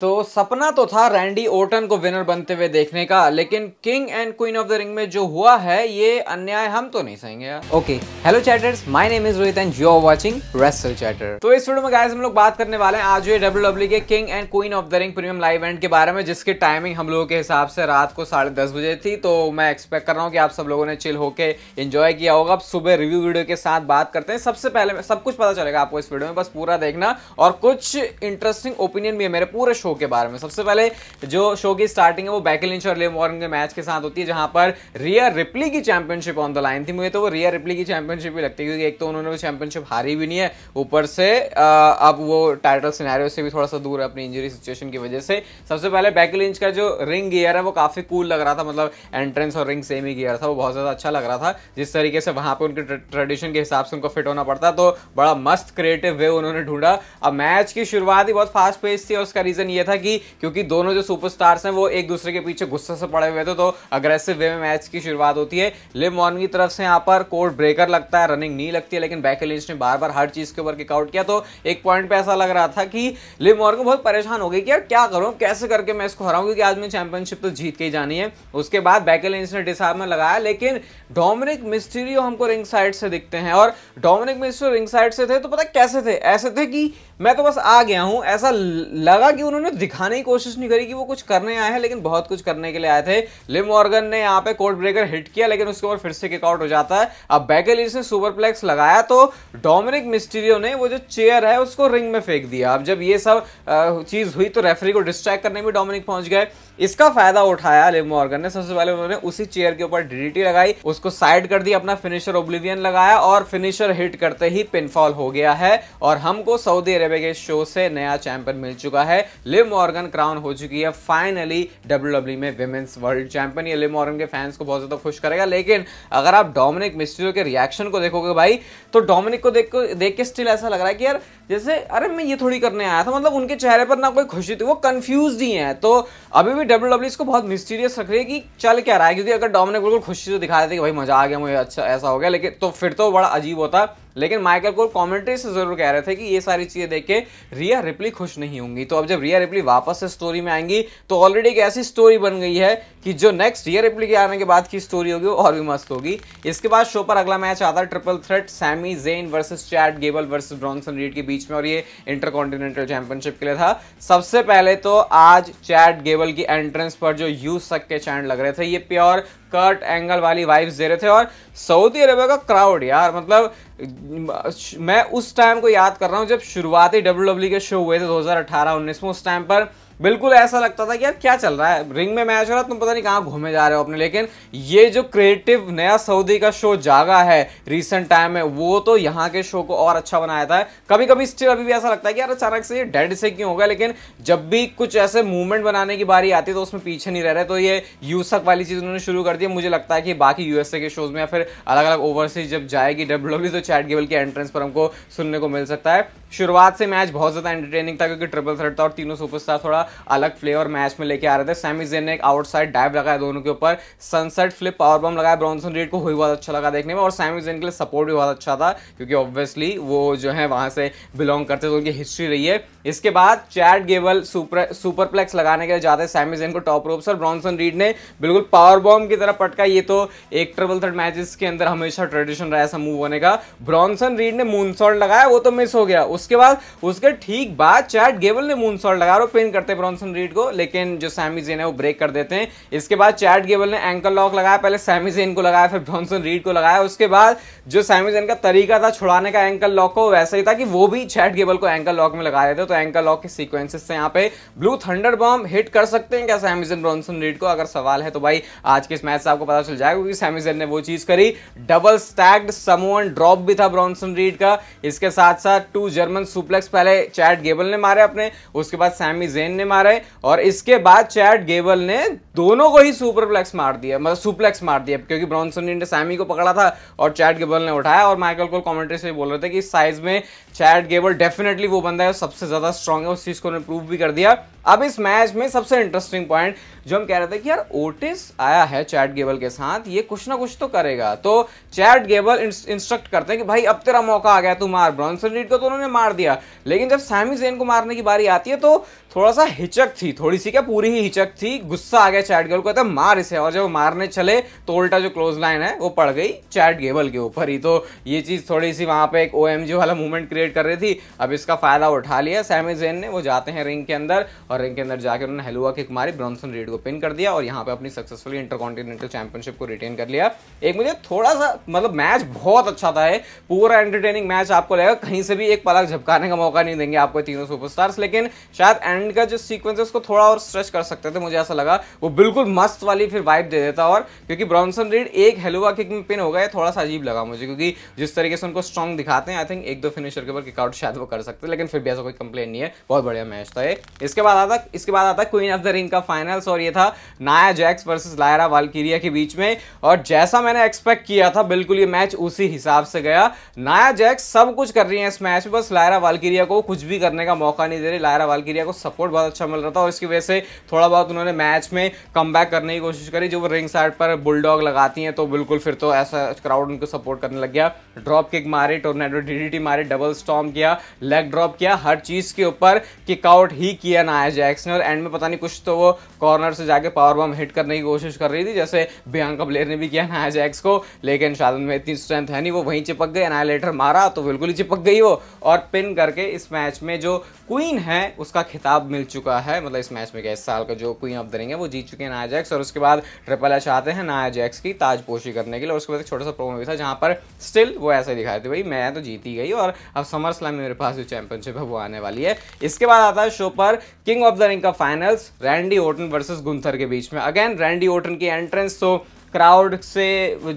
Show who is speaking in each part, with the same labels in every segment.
Speaker 1: तो सपना तो था रैंडी ओटन को विनर बनते हुए देखने का लेकिन king and queen of the ring में जो हुआ है ये अन्याय हम तो नहीं सहेंगे okay hello chatters my name is Rohit and you are watching Wrestle Chatter तो इस वीडियो में गाइस हम लोग बात करने वाले हैं आज हुए डब्ल्यू e के king and queen of the ring premium live event के बारे में जिसकी टाइमिंग हम लोगों के हिसाब से रात को साढ़े दस बजे थी तो मैं एक्सपेक्ट कर रहा हूँ कि आप सब लोगों ने चिल होकर इंजॉय किया होगा अब सुबह रिव्यू वीडियो के साथ बात करते हैं सबसे पहले सब कुछ पता चलेगा आपको इस वीडियो में बस पूरा देखना और कुछ इंटरेस्टिंग ओपिनियन भी है मेरे पूरे शो शो के बारे में सबसे पहले जो शो की स्टार्टिंग है वो बैकल इंच और लिव वॉर्न के मैच के साथ होती है जहां पर रिया रिप्ली की चैंपियनशिप ऑन द लाइन थी मुझे तो वो रिया रिप्ली की चैंपियनशिप भी लगती है क्योंकि एक तो उन्होंने वो चैंपियनशिप हारी भी नहीं है ऊपर से अब वो टाइटल सिनेरियो से भी थोड़ा सा दूर है अपनी इंजरी सिचुएशन की वजह से सबसे पहले बैकल इंच का जो रिंग गियर है वो काफ़ी कूल लग रहा था मतलब एंट्रेंस और रिंग सेम ही गियर था वो बहुत ज़्यादा अच्छा लग रहा था जिस तरीके से वहां पर उनके ट्रेडिशन के हिसाब से उनको फिट होना पड़ता तो बड़ा मस्त क्रिएटिव वे उन्होंने ढूंढा अब मैच की शुरुआत ही बहुत फास्ट पेस थी और उसका रीज़न ये ये था कि क्योंकि दोनों जो सुपरस्टार्स हैं वो एक दूसरे के पीछे गुस्से से पड़े हुए थे तो अग्रेसिव वे में मैच की शुरुआत होती है लिम मॉर्न की तरफ से यहाँ पर कोर्ट ब्रेकर लगता है रनिंग नहीं लगती है लेकिन बैक लिंच ने बार बार हर चीज़ के ऊपर किकआउट किया तो एक पॉइंट पर ऐसा लग रहा था कि लिम मॉर्न को बहुत परेशान हो गई कि यार क्या करूँ कैसे करके मैं इसको हराऊँ क्योंकि आदमी चैंपियनशिप तो जीत के ही जानी है उसके बाद बैक लिंच ने डिसार में लगाया लेकिन डोमिनिक मिस्ट्रीरियो हमको रिंग साइड से दिखते हैं और डोमिनिक मिस्ट्रीरियो रिंग साइड से थे तो पता कैसे थे ऐसे थे कि मैं तो बस आ गया हूँ ऐसा लगा कि उन्होंने दिखाने की कोशिश नहीं करी कि वो कुछ करने आए हैं लेकिन बहुत कुछ करने के लिए आए थे लिम ऑर्गन ने यहाँ पे कोर्ट ब्रेकर हिट किया लेकिन उसके ऊपर फिर से किकआउट हो जाता है अब बैकेलिस ने सुपरप्लेक्स लगाया तो डोमिनिक मिस्टीरियो ने वो जो चेयर है उसको रिंग में फेंक दिया अब जब ये सब चीज़ हुई तो रेफरी को डिस्ट्रैक्ट करने में डोमिनिक पहुंच गए इसका फायदा उठाया ऑर्गन ने सबसे पहले उन्होंने उसी चेयर के ऊपर डीडीटी लगाई उसको साइड कर दी अपना फिनिशर ओब्लिवियन लगाया और फिनिशर हिट करते ही पिनफॉल हो गया है और हमको सऊदी अरेबिया के शो से नया चैंपियन मिल चुका है लिम ऑर्गन क्राउन हो चुकी है फाइनली डब्ल्यू डब्ल्यू में विमेंस वर्ल्ड चैंपियन ये लिम ऑर्गन के फैंस को बहुत ज्यादा खुश करेगा लेकिन अगर आप डोमिनिक मिस्ट्रियो के रिएक्शन को देखोगे भाई तो डोमिनिक को देख देख के स्टिल ऐसा लग रहा है कि यार जैसे अरे मैं ये थोड़ी करने आया था मतलब उनके चेहरे पर ना कोई खुशी थी वो कन्फ्यूज ही हैं तो अभी भी डब्ल्यू डब्ल्यू e इसको बहुत मिस्टीरियस रख रही है कि चल क्या रहा है क्योंकि अगर डोमिनिक बिल्कुल खुशी से दिखा देते कि भाई मज़ा आ गया मुझे अच्छा ऐसा हो गया लेकिन तो फिर तो बड़ा अजीब होता लेकिन माइकल कोर कॉमेंट्री से जरूर कह रहे थे कि ये सारी चीज़ें देख के रिया रिपली खुश नहीं होंगी तो अब जब रिया रिपली वापस से स्टोरी में आएंगी तो ऑलरेडी एक ऐसी स्टोरी बन गई है कि जो नेक्स्ट रिया रिप्ली के आने के बाद की स्टोरी होगी और भी मस्त होगी इसके बाद शो पर अगला मैच आता है triple threat Sami Zayn versus Chad Gable versus Bronson Reed के बीच में और ये इंटरकॉन्टिनेंटल चैंपियनशिप के लिए था सबसे पहले तो आज चैट गेबल की एंट्रेंस पर जो यू सक के चैंड लग रहे थे ये प्योर कट एंगल वाली वाइब्स दे रहे थे और सऊदी अरेबिया का क्राउड यार मतलब मैं उस टाइम को याद कर रहा हूँ जब शुरुआती डब्ल्यू e के शो हुए थे 2018-19 में उस टाइम पर बिल्कुल ऐसा लगता था कि यार क्या चल रहा है रिंग में मैच हो रहा है तुम पता नहीं कहाँ घूमे जा रहे हो अपने लेकिन ये जो क्रिएटिव नया सऊदी का शो जागा है रिसेंट टाइम में वो तो यहाँ के शो को और अच्छा बनाया था कभी कभी स्टिल अभी भी ऐसा लगता है कि यार अचानक से ये डेड से क्यों होगा लेकिन जब भी कुछ ऐसे मूवमेंट बनाने की बारी आती है तो उसमें पीछे नहीं रह रहे तो ये यूसक वाली चीज़ उन्होंने शुरू कर दी मुझे लगता है कि बाकी यूएसए के शोज में या फिर अलग अलग ओवरसीज जब जाएगी डब्ल्यू तो चैट गेबल के एंट्रेंस पर हमको सुनने को मिल सकता है शुरुआत से मैच बहुत ज़्यादा एंटरटेनिंग था क्योंकि ट्रिपल थ्रेड था और तीनों सुपरस्टार थोड़ा अलग फ्लेवर मैच में लेके आ रहे थे सैमी जेन ने एक आउटसाइड डाइव लगाया दोनों के ऊपर सनसेट फ्लिप पावर बम लगाया ब्रॉन्सन रेड को हुई बहुत अच्छा लगा देखने में और सैमी जेन के लिए सपोर्ट भी बहुत अच्छा था क्योंकि ऑब्वियसली वो जो है वहाँ से बिलोंग करते थे तो उनकी हिस्ट्री रही है इसके बाद चैट गेवल सुपर सुपरप्लेक्स लगाने के लिए जाते हैं सैमी जेन को टॉप रोप और ब्रॉन्सन रीड ने बिल्कुल पावर बॉम्ब की तरह पटका ये तो एक ट्रिपल थर्ड मैचेस के अंदर हमेशा ट्रेडिशन रहा ऐसा मूव होने का ब्रॉन्सन रीड ने मूनसॉल्ट लगाया वो तो मिस हो गया उसके बाद उसके ठीक बाद चैट गेवल ने मूनसॉल्ट लगाया और पिन करते ब्रॉन्सन रीड को लेकिन जो सैमी जेन है वो ब्रेक कर देते हैं इसके बाद चैट गेबल ने एंकल लॉक लगाया पहले सैमी जेन को लगाया फिर ब्रॉन्सन रीड को लगाया उसके बाद जो सैमी जेन का तरीका था छुड़ाने का एंकल लॉक को वैसा ही था कि वो भी चैट गेबल को एंकल लॉक में लगा देते तो एंकल लॉक के सीक्वेंसेस से यहाँ पे ब्लू थंडर बॉम्ब हिट कर सकते हैं क्या सैमी जेन ब्रॉन्सन रीड को अगर सवाल है तो भाई आज के इस मैच से आपको पता चल जाएगा क्योंकि सैमी जेन ने वो चीज करी डबल स्टैक्ड समोन ड्रॉप भी था ब्रॉन्सन रीड का इसके साथ साथ टू जर्मन सुप्लेक्स पहले चैट गेबल ने मारे अपने उसके बाद सैमी जेन ने मारे और इसके बाद चैट गेबल ने दोनों को ही सुपरप्लेक्स मार दिया मतलब सुप्लेक्स मार दिया क्योंकि ब्रॉन्सन ने सैमी को पकड़ा था और चैट गेबल ने उठाया और माइकल कोल कमेंट्री से बोल रहे थे कि साइज में चैट गेबल डेफिनेटली वो बंदा है सबसे ज़्यादा स्ट्रॉन्ग है उस चीज़ को प्रूव भी कर दिया अब इस मैच में सबसे इंटरेस्टिंग पॉइंट जो हम कह रहे थे कि यार ओटिस आया है चैट गेबल के साथ ये कुछ ना कुछ तो करेगा तो चैट गेबल इंस्ट्रक्ट करते हैं कि भाई अब तेरा मौका आ गया तू मार ब्रॉन्सन रीड को तो उन्होंने मार दिया लेकिन जब सैमी जेन को मारने की बारी आती है तो थोड़ा सा हिचक थी थोड़ी सी क्या पूरी ही हिचक थी गुस्सा आ गया चैट गेबल को कहता मार इसे और जब मारने चले तो उल्टा जो क्लोज लाइन है वो पड़ गई चैट गेबल के ऊपर ही तो ये चीज़ थोड़ी सी वहाँ पे एक ओ वाला मूवमेंट क्रिएट कर रही थी अब इसका फ़ायदा उठा लिया सैमी जेन ने वो जाते हैं रिंग के अंदर और रिंग के अंदर जाकर उन्होंने हलुआ किक मारी ब्रॉन्सन रीड को पिन कर दिया और यहाँ पर अपनी सक्सेसफुली इंटरकॉन्टिनेंटल चैंपियनशिप को रिटेन कर लिया एक मुझे थोड़ा सा मतलब मैच बहुत अच्छा था है पूरा एंटरटेनिंग मैच आपको लगेगा कहीं से भी एक पलक झपकाने का मौका नहीं देंगे आपको तीनों सुपरस्टार्स लेकिन शायद एंड का जो सीक्वेंस है उसको थोड़ा और स्ट्रेच कर सकते थे मुझे ऐसा लगा वो बिल्कुल मस्त वाली फिर वाइप दे देता और क्योंकि ब्रॉन्सन रीड एक हेलुआ किक में पिन हो गया थोड़ा सा अजीब लगा मुझे क्योंकि जिस तरीके से उनको स्ट्रॉन्ग दिखाते हैं आई थिंक एक दो फिनिशर के ऊपर किकआउट शायद वो कर सकते लेकिन फिर भी ऐसा कोई कंप्लेन नहीं है बहुत बढ़िया मैच था ये इसके बाद आता इसके बाद आता क्वीन ऑफ द रिंग का फाइनल्स और ये था नाया जैक्स वर्सेस लायरा वालकीरिया के बीच में और जैसा मैंने एक्सपेक्ट किया था बिल्कुल ये मैच उसी हिसाब से गया नाया जैक सब कुछ कर रही है इस मैच में बस लायरा वालकिरिया को कुछ भी करने का मौका नहीं दे रही लायरा वालकिरिया को सपोर्ट बहुत अच्छा मिल रहा था और इसकी वजह से थोड़ा बहुत उन्होंने मैच में कम करने की कोशिश करी जो वो रिंग साइड पर बुलडॉग लगाती हैं तो बिल्कुल फिर तो ऐसा क्राउड उनको सपोर्ट करने लग गया ड्रॉप किक मारे टोर्नेडो डी मारे डबल स्टॉम किया लेग ड्रॉप किया हर चीज़ के ऊपर किकआउट ही किया नाया जैक्स ने और एंड में पता नहीं कुछ तो वो कॉर्नर से जाके पावर बम हिट करने की कोशिश कर रही थी जैसे बियांका प्लेयर ने भी किया नाया जैक्स को लेकिन शादन में इतनी स्ट्रेंथ है नहीं वो वहीं चिपक गए एनाइलेटर मारा तो बिल्कुल ही चिपक गई वो और पिन करके इस मैच में जो क्वीन है उसका खिताब मिल चुका है मतलब इस मैच में क्या इस साल का जो क्वीन ऑफ द रिंग है वो जीत चुके हैं नाया जैक्स और उसके बाद ट्रिपल एच आते हैं नाया जैक्स की ताजपोशी करने के लिए और उसके बाद एक छोटा सा प्रोग्राम भी था जहाँ पर स्टिल वो ऐसा दिखाए थे भाई मैं तो जीती गई और अब समर स्लैम में मेरे पास जो चैंपियनशिप है वो आने वाली है इसके बाद आता है शो पर किंग ऑफ द रिंग का finals Randy Orton versus Gunther के बीच में अगेन रैंडी ओटन की एंट्रेंस तो क्राउड से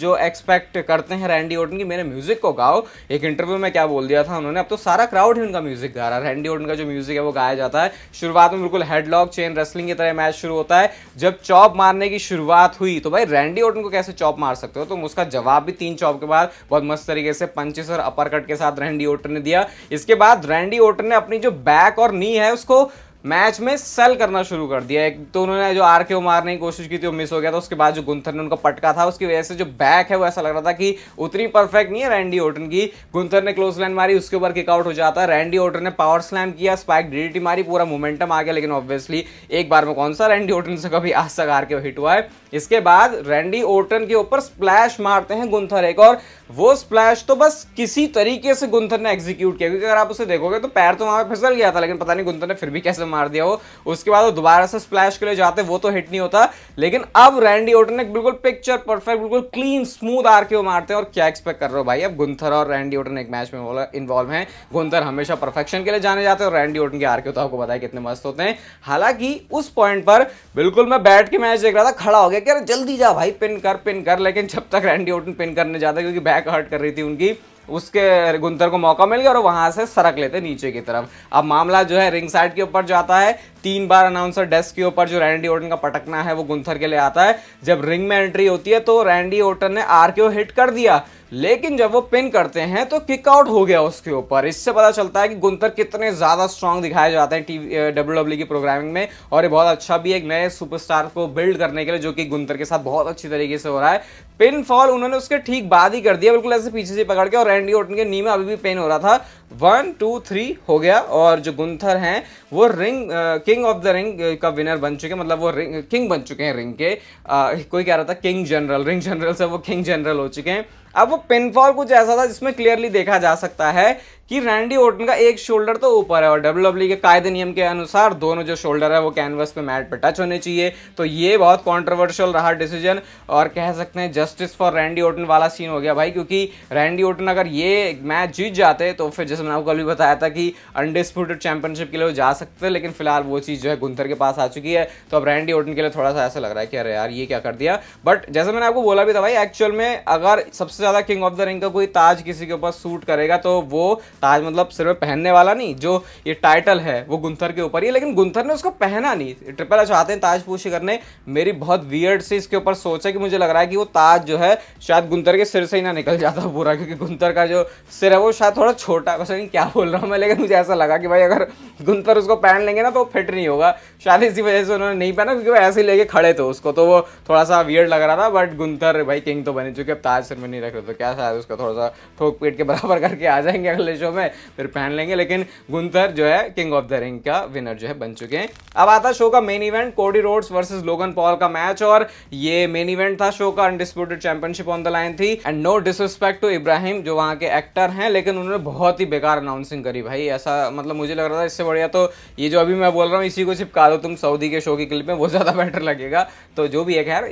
Speaker 1: जो एक्सपेक्ट करते हैं रैंडी ओटन की मेरे म्यूज़िक को गाओ एक इंटरव्यू में क्या बोल दिया था उन्होंने अब तो सारा क्राउड ही उनका म्यूज़िक गा रहा है रैंडी ओटन का जो म्यूज़िक है वो गाया जाता है शुरुआत में बिल्कुल हेडलॉक चेन रेसलिंग की तरह मैच शुरू होता है जब चॉप मारने की शुरुआत हुई तो भाई रैंडी ओटन को कैसे चॉप मार सकते हो तुम तो उसका जवाब भी तीन चॉप के बाद बहुत मस्त तरीके से पंचेस और अपर कट के साथ रैंडी ओटन ने दिया इसके बाद रैंडी ओटन ने अपनी जो बैक और नी है उसको मैच में सेल करना शुरू कर दिया एक तो उन्होंने जो आर के मारने की कोशिश की थी वो मिस हो गया था उसके बाद जो गुंथर ने उनका पटका था उसकी वजह से जो बैक है वो ऐसा लग रहा था कि उतनी परफेक्ट नहीं है रैंडी ओटन की गुंथर ने क्लोज लाइन मारी उसके ऊपर किकआउट हो जाता है रैंडी ओटन ने पावर स्लैम किया स्पाइक डीडीटी मारी पूरा मोमेंटम आ गया लेकिन ऑब्वियसली एक बार में कौन सा रैंडी ओटन से कभी आज तक आर के हिट हुआ है इसके बाद रैंडी ओटन के ऊपर स्प्लैश मारते हैं गुंथर एक और वो स्प्लैश तो बस किसी तरीके से गुंथर ने एग्जीक्यूट किया क्योंकि अगर आप उसे देखोगे तो पैर तो वहां पर फिसल गया था लेकिन पता नहीं गुंथर ने फिर भी कैसे मार दिया हो उसके बाद वो दोबारा से स्प्लैश के लिए जाते वो तो हिट नहीं होता लेकिन अब रैंडी ओटन ने बिल्कुल पिक्चर परफेक्ट बिल्कुल clean smooth R K O मारते हैं और क्या एक्सपेक्ट कर रहे हो भाई अब गुंथर और रैंडी ओटन एक मैच में इन्वॉल्व है गुंथर हमेशा परफेक्शन के लिए जाने जाते हैं और रैंडी ओटन के आर के तो आपको बताया कितने मस्त होते हैं हालांकि उस पॉइंट पर बिल्कुल मैं बैठ के मैच देख रहा था खड़ा हो गया कि अरे जल्दी जा भाई पिन कर पिन कर लेकिन जब तक रैंडी ओटन पिन करने जाता क्योंकि बैक हर्ट कर रही थी उनकी उसके गुंतर को मौका मिल गया और वहां से सरक लेते नीचे की तरफ अब मामला जो है रिंग साइड के ऊपर जाता है तीन बार अनाउंसर डेस्क के ऊपर जो रैंडी ओटन का पटकना है वो गुंथर के लिए आता है जब रिंग में एंट्री होती है तो रैंडी ओटन ने आर हिट कर दिया लेकिन जब वो पिन करते हैं तो किक आउट हो गया उसके ऊपर इससे पता चलता है कि गुंतर कितने ज़्यादा स्ट्रांग दिखाए जाते हैं टी डब्ल्यू डब्ल्यू की प्रोग्रामिंग में और ये बहुत अच्छा भी एक नए सुपरस्टार को बिल्ड करने के लिए जो कि गुंतर के साथ बहुत अच्छी तरीके से हो रहा है पिन फॉल उन्होंने उसके ठीक बाद ही कर दिया बिल्कुल ऐसे पीछे से पकड़ के और रैंडी ओटन के नी में अभी भी पेन हो रहा था वन टू थ्री हो गया और जो गुंथर हैं वो ring king of the ring का विनर बन चुके हैं मतलब वो रिंग किंग बन चुके हैं रिंग के आ, कोई कह रहा था किंग जनरल रिंग जनरल से वो किंग जनरल हो चुके हैं अब वो पिनफॉल कुछ ऐसा था जिसमें क्लियरली देखा जा सकता है कि रैंडी ओटन का एक शोल्डर तो ऊपर है और डब्ल्यू डब्ल्यू के कायदे नियम के अनुसार दोनों जो शोल्डर है वो कैनवस पे मैट पे टच होने चाहिए तो ये बहुत कॉन्ट्रोवर्शियल रहा डिसीजन और कह सकते हैं जस्टिस फॉर रैंडी ओटन वाला सीन हो गया भाई क्योंकि रैंडी ओटन अगर ये मैच जीत जाते तो फिर जैसे मैंने आपको अभी बताया था कि अनडिस्प्यूटेड चैंपियनशिप के लिए वो जा सकते थे लेकिन फिलहाल वो चीज़ जो है गुंथर के पास आ चुकी है तो अब रैंडी ओटन के लिए थोड़ा सा ऐसा लग रहा है कि अरे यार ये क्या कर दिया बट जैसे मैंने आपको बोला भी था भाई एक्चुअल में अगर सबसे ज़्यादा किंग ऑफ द रिंग का कोई ताज किसी के ऊपर सूट करेगा तो वो ताज मतलब सिर्फ पहनने वाला नहीं जो ये टाइटल है वो गुंथर के ऊपर ही है लेकिन गुंथर ने उसको पहना नहीं ट्रिपल एच आते हैं ताज पूछी करने मेरी बहुत वियर्ड से इसके ऊपर सोच है कि मुझे लग रहा है कि वो ताज जो है शायद गुंथर के सिर से ही ना निकल जाता पूरा क्योंकि गुंथर का जो सिर है वो शायद थोड़ा छोटा वैसे क्या बोल रहा हूँ मैं लेकिन मुझे ऐसा लगा कि भाई अगर गुंथर उसको पहन लेंगे ना तो फिट नहीं होगा शायद इसी वजह से उन्होंने नहीं पहना क्योंकि वो ऐसे लेके खड़े थे उसको तो वो थोड़ा सा वियर्ड लग रहा था बट गुंथर भाई किंग तो बने चुके अब ताज सिर में नहीं रख रहे तो क्या शायद उसका थोड़ा सा ठोक पीट के बराबर करके आ जाएंगे अगले शो शो में फिर पहन लेंगे लेकिन गुंतर जो है किंग ऑफ द रिंग का विनर जो है बन चुके हैं अब आता शो का main event Cody Rhodes versus Logan Paul का मैच और ये मेन इवेंट था शो का undisputed championship on the line थी and no disrespect to Ibrahim जो वहां के एक्टर हैं लेकिन उन्होंने बहुत ही बेकार अनाउंसिंग करी भाई ऐसा मतलब मुझे लग रहा था इससे बढ़िया तो ये जो अभी मैं बोल रहा हूँ इसी को चिपका दो तुम सऊदी के शो की क्लिप में वो ज़्यादा बेटर लगेगा तो जो भी है खैर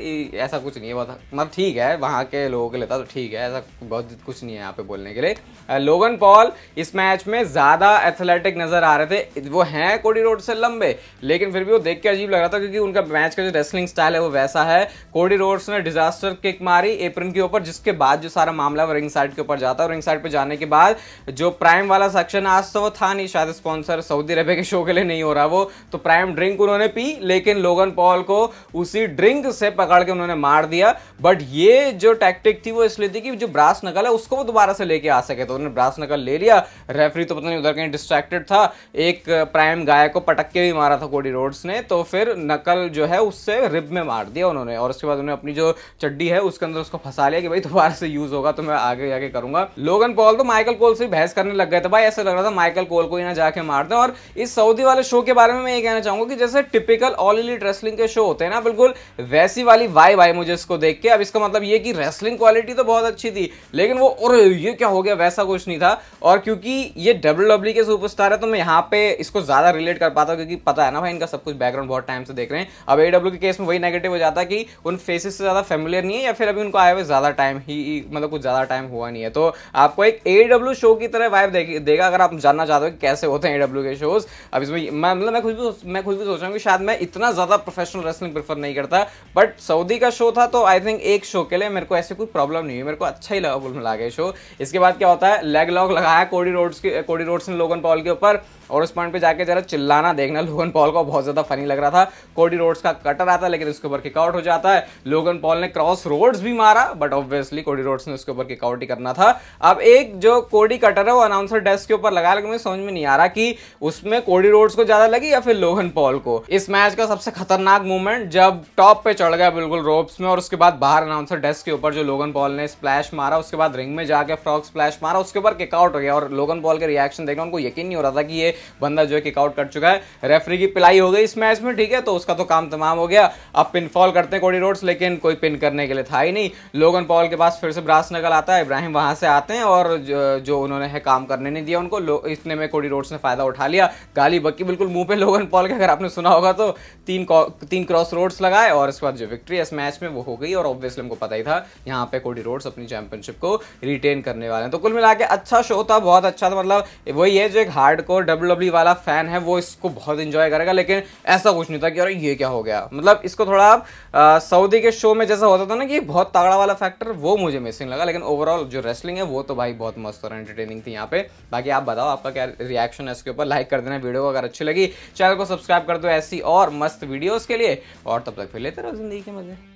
Speaker 1: ऐसा कुछ नहीं है मतलब ठीक है वहां के लोगों के लिए था तो ठीक है ऐसा बहुत कुछ नहीं है यहाँ पे बोलने के लिए लोगन पॉल इस मैच में ज़्यादा एथलेटिक नज़र आ रहे थे वो हैं कोडी रोड से लंबे लेकिन फिर भी वो देख के अजीब लग रहा था क्योंकि उनका मैच का जो रेसलिंग स्टाइल है वो वैसा है कोडी रोड्स ने डिजास्टर किक मारी एप्रन के ऊपर जिसके बाद जो सारा मामला वो रिंग साइड के ऊपर जाता है रिंग साइड पर जाने के बाद जो प्राइम वाला सेक्शन आज तो वो था नहीं शायद स्पॉन्सर सऊदी अरबिया के शो के लिए नहीं हो रहा वो तो प्राइम ड्रिंक उन्होंने पी लेकिन लोगन पॉल को उसी ड्रिंक से पकड़ के उन्होंने मार दिया बट ये जो टैक्टिक थी वो इसलिए थी कि जो ब्रास नकल है उसको वो दोबारा से लेके आ सके तो उन्होंने ब्रास नकल ले लिया दिया रेफरी तो पता नहीं उधर कहीं डिस्ट्रैक्टेड था एक प्राइम गाय को पटक के भी मारा था कोडी रोड्स ने तो फिर नकल जो है उससे रिब में मार दिया उन्होंने और उसके बाद उन्होंने अपनी जो चड्डी है उसके अंदर उसको फंसा लिया कि भाई दोबारा से यूज होगा तो मैं आगे जाके करूंगा लोगन पॉल तो माइकल कोल से बहस करने लग गए थे भाई ऐसा लग रहा था माइकल कोल को ही ना जाके मार दें और इस सऊदी वाले शो के बारे में मैं ये कहना चाहूंगा कि जैसे टिपिकल ऑल इलीट रेसलिंग के शो होते हैं ना बिल्कुल वैसी वाली वाई वाई मुझे इसको देख के अब इसका मतलब ये कि रेसलिंग क्वालिटी तो बहुत अच्छी थी लेकिन वो और ये क्या हो गया वैसा कुछ नहीं था और क्योंकि ये डब्ल्यू डब्ल्यू के सुपरस्टार है तो मैं यहाँ पे इसको ज़्यादा रिलेट कर पाता हूँ क्योंकि पता है ना भाई इनका सब कुछ बैकग्राउंड बहुत टाइम से देख रहे हैं अब ए डब्ल्यू के केस में वही नेगेटिव हो जाता है कि उन फेसेस से ज़्यादा फेमिलियर नहीं है या फिर अभी उनको आए हुए ज़्यादा टाइम ही मतलब कुछ ज़्यादा टाइम हुआ नहीं है तो आपको एक ए डब्ल्यू शो की तरह वाइब देगा अगर आप जानना चाहते हो कि कैसे होते हैं ए डब्ल्यू के शोज अब इसमें मैं मतलब मैं खुद भी मैं खुद भी सोच रहा हूँ कि शायद मैं इतना ज़्यादा प्रोफेशनल रेसलिंग प्रेफर नहीं करता बट सऊदी का शो था तो आई थिंक एक शो के लिए मेरे को ऐसी कोई प्रॉब्लम नहीं हुई मेरे को अच्छा ही लगा बोल मिला के शो इसके बाद क्या होता है लेग लॉक लगाया कोडी रोड्स के कोडी रोड्स ने लोगन पॉल के ऊपर और उस पॉइंट पे जाके जरा चिल्लाना देखना लोगन पॉल को बहुत ज़्यादा फनी लग रहा था कोडी रोड्स का कटर आता है लेकिन उसके ऊपर किकआउट हो जाता है लोगन पॉल ने क्रॉस रोड्स भी मारा बट ऑब्वियसली कोडी रोड्स ने उसके ऊपर किकआउट ही करना था अब एक जो कोडी कटर है वो अनाउंसर डेस्क के ऊपर लगा लेकिन मुझे समझ में नहीं आ रहा कि उसमें कोडी रोड्स को ज़्यादा लगी या फिर लोगन पॉल को इस मैच का सबसे खतरनाक मूवमेंट जब टॉप पे चढ़ गया बिल्कुल रोप्स में और उसके बाद बाहर अनाउंसर डेस्क के ऊपर जो लोगन पॉल ने स्प्लैश मारा उसके बाद रिंग में जाकर फ्रॉक स्प्लैश मारा उसके ऊपर किकआउट हो गया और लोगन पॉल के रिएक्शन देखना उनको यकीन नहीं हो रहा था कि ये बंदा जो है किकआउट कर चुका है रेफरी की पिलाई हो गई इस मैच में ठीक है तो उसका तो काम तमाम हो गया अब पिन फॉल करते हैं कोडी रोड्स लेकिन कोई पिन करने के लिए था ही नहीं लोगन पॉल के पास फिर से ब्रास नकल आता है इब्राहिम वहाँ से आते हैं और जो उन्होंने है काम करने नहीं दिया उनको इतने में कोडी रोड्स ने फायदा उठा लिया गाली बक्की बिल्कुल मुंह पे लोगन पॉल के अगर आपने सुना होगा तो तीन तीन क्रॉस रोड्स लगाए और इसके बाद जो विक्ट्री इस मैच में वो हो गई और ऑब्वियसली हमको पता ही था यहाँ पे कोडी रोड्स अपनी चैंपियनशिप को रिटेन करने वाले हैं तो कुल मिला अच्छा शो था बहुत अच्छा था मतलब वही है जो एक हार्ड कोर डब्ल्यू वाला फैन है वो इसको बहुत इंजॉय करेगा लेकिन ऐसा कुछ नहीं था कि अरे ये क्या हो गया मतलब इसको थोड़ा आप सऊदी के शो में जैसा होता था ना कि बहुत तगड़ा वाला फैक्टर वो मुझे मिसिंग लगा लेकिन ओवरऑल जो रेसलिंग है वो तो भाई बहुत मस्त और एंटरटेनिंग थी यहाँ पे बाकी आप बताओ आपका क्या रिएक्शन है इसके ऊपर लाइक कर देना वीडियो अगर अच्छी लगी चैनल को सब्सक्राइब कर दो ऐसी और मस्त वीडियोज़ के लिए और तब तक फिर लेते रहो जिंदगी के मजे